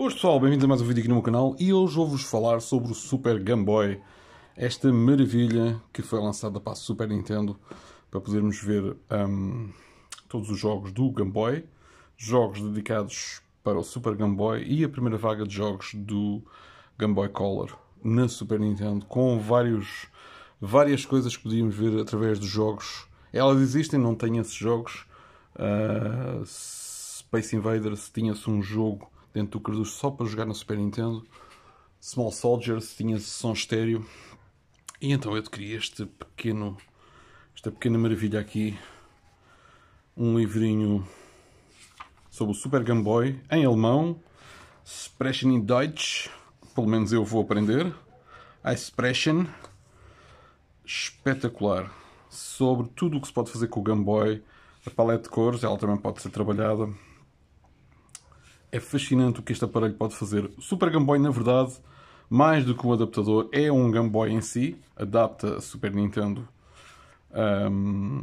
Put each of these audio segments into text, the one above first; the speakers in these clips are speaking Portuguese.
Boas pessoal, bem-vindos a mais um vídeo aqui no meu canal e hoje vou-vos falar sobre o Super Game Boy, esta maravilha que foi lançada para a Super Nintendo para podermos ver um, todos os jogos do Game Boy, jogos dedicados para o Super Game Boy e a primeira vaga de jogos do Game Boy Color na Super Nintendo com vários, várias coisas que podíamos ver através dos jogos. Elas existem, não têm esses jogos. Uh, Space Invaders tinha-se um jogo dentro do cartucho só para jogar na Super Nintendo. Small Soldiers tinha som estéreo. E então eu adquiri este pequeno, esta pequena maravilha aqui, um livrinho sobre o Super Game Boy em alemão, Sprechen in Deutsch, pelo menos eu vou aprender, Expression espetacular, sobre tudo o que se pode fazer com o Game Boy, a paleta de cores, ela também pode ser trabalhada, é fascinante o que este aparelho pode fazer. O Super Game Boy, na verdade, mais do que um adaptador, é um Game Boy em si. Adapta a Super Nintendo um,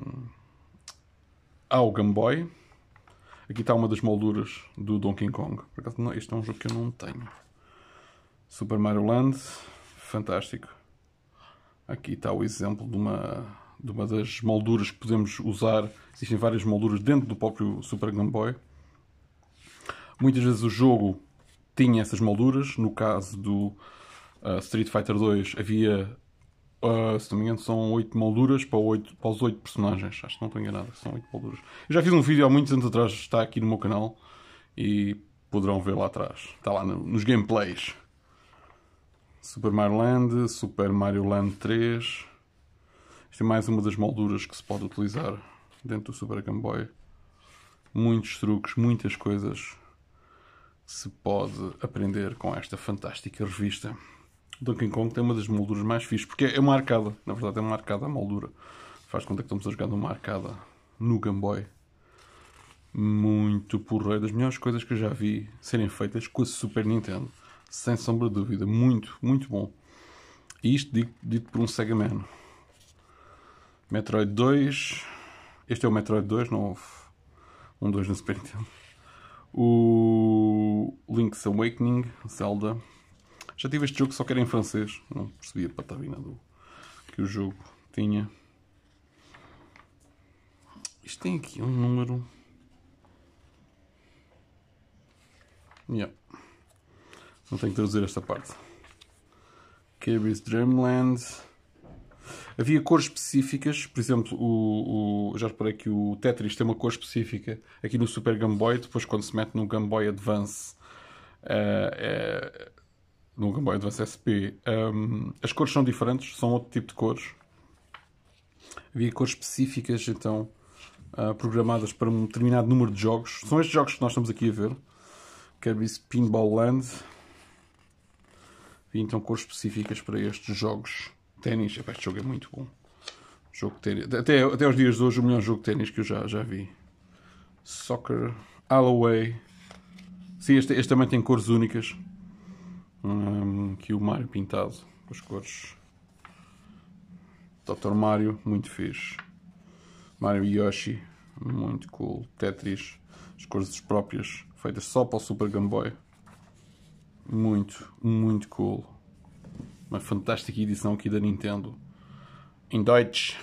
ao Game Boy. Aqui está uma das molduras do Donkey Kong. Por acaso, não, este é um jogo que eu não tenho. Super Mario Land, fantástico. Aqui está o exemplo de uma, de uma das molduras que podemos usar. Existem várias molduras dentro do próprio Super Game Boy. Muitas vezes o jogo tinha essas molduras. No caso do uh, Street Fighter 2 havia, uh, se não me engano, são 8 molduras para, 8, para os 8 personagens. Acho que não estou enganado, são 8 molduras. Eu já fiz um vídeo há muitos anos atrás, está aqui no meu canal e poderão ver lá atrás. Está lá no, nos gameplays. Super Mario Land, Super Mario Land 3. Isto é mais uma das molduras que se pode utilizar dentro do Super Game Boy. Muitos truques, muitas coisas se pode aprender com esta fantástica revista. Donkey Kong tem uma das molduras mais fixas, porque é uma arcada, na verdade é uma arcada a moldura. Faz conta que estamos a jogar numa arcada no Game Boy. Muito porreiro, das melhores coisas que eu já vi serem feitas com a Super Nintendo. Sem sombra de dúvida, muito, muito bom. E isto dito, dito por um Sega Man. Metroid 2. Este é o Metroid 2, não houve um 2 na Super Nintendo o Link's Awakening, Zelda. Já tive este jogo, só que era em francês. Não percebi a patavina do, que o jogo tinha. Isto tem aqui um número. Yeah. Não tenho que traduzir esta parte. Kirby's Dreamland. Havia cores específicas, por exemplo, o, o, já reparei que o Tetris tem uma cor específica aqui no Super Game Boy, depois quando se mete no Game Boy Advance, uh, no Game Boy Advance SP, um, ehm, as cores são diferentes, são outro tipo de cores. Havia cores específicas, então, uh, programadas para um determinado número de jogos. São estes jogos que nós estamos aqui a ver. Quero isso Pinball Land. Havia então cores específicas para estes jogos. Ténis, este jogo é muito bom. Jogo ténis. Até, até aos dias de hoje, o melhor jogo de ténis que eu já, já vi. Soccer, Alloway. Sim, este, este também tem cores únicas. Um, aqui o Mario pintado com as cores. Dr. Mario, muito fixe. Mario Yoshi, muito cool. Tetris, as cores próprias, feitas só para o Super Game Boy. Muito, muito cool uma fantástica edição aqui da Nintendo em Deutsch.